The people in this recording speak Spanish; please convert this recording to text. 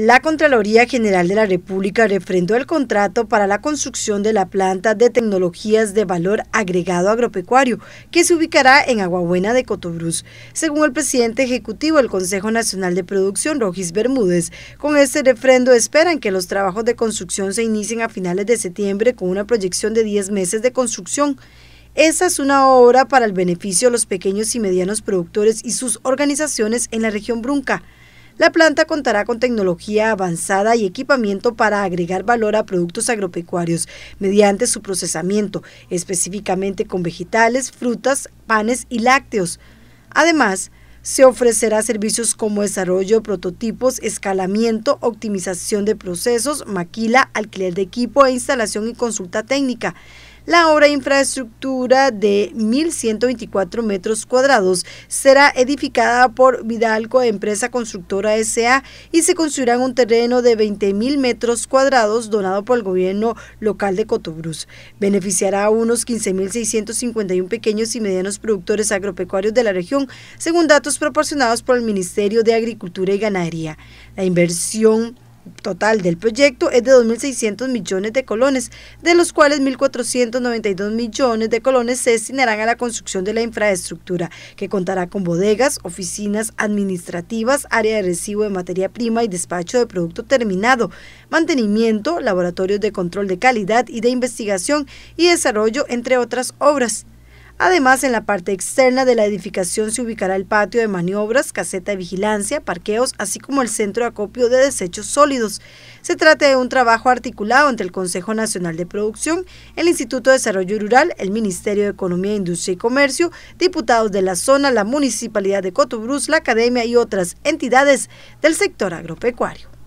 La Contraloría General de la República refrendó el contrato para la construcción de la planta de tecnologías de valor agregado agropecuario que se ubicará en Aguabuena de Cotobruz. Según el presidente ejecutivo del Consejo Nacional de Producción, Rogis Bermúdez, con este refrendo esperan que los trabajos de construcción se inicien a finales de septiembre con una proyección de 10 meses de construcción. Esa es una obra para el beneficio de los pequeños y medianos productores y sus organizaciones en la región Brunca. La planta contará con tecnología avanzada y equipamiento para agregar valor a productos agropecuarios mediante su procesamiento, específicamente con vegetales, frutas, panes y lácteos. Además, se ofrecerá servicios como desarrollo de prototipos, escalamiento, optimización de procesos, maquila, alquiler de equipo e instalación y consulta técnica. La obra infraestructura de 1.124 metros cuadrados será edificada por Vidalco Empresa Constructora S.A. y se construirá en un terreno de 20.000 metros cuadrados donado por el gobierno local de Cotobruz. Beneficiará a unos 15.651 pequeños y medianos productores agropecuarios de la región, según datos proporcionados por el Ministerio de Agricultura y Ganadería. La inversión total del proyecto es de 2.600 millones de colones, de los cuales 1.492 millones de colones se destinarán a la construcción de la infraestructura, que contará con bodegas, oficinas administrativas, área de recibo de materia prima y despacho de producto terminado, mantenimiento, laboratorios de control de calidad y de investigación y desarrollo, entre otras obras. Además, en la parte externa de la edificación se ubicará el patio de maniobras, caseta de vigilancia, parqueos, así como el centro de acopio de desechos sólidos. Se trata de un trabajo articulado entre el Consejo Nacional de Producción, el Instituto de Desarrollo Rural, el Ministerio de Economía, Industria y Comercio, diputados de la zona, la Municipalidad de Cotobruz, la Academia y otras entidades del sector agropecuario.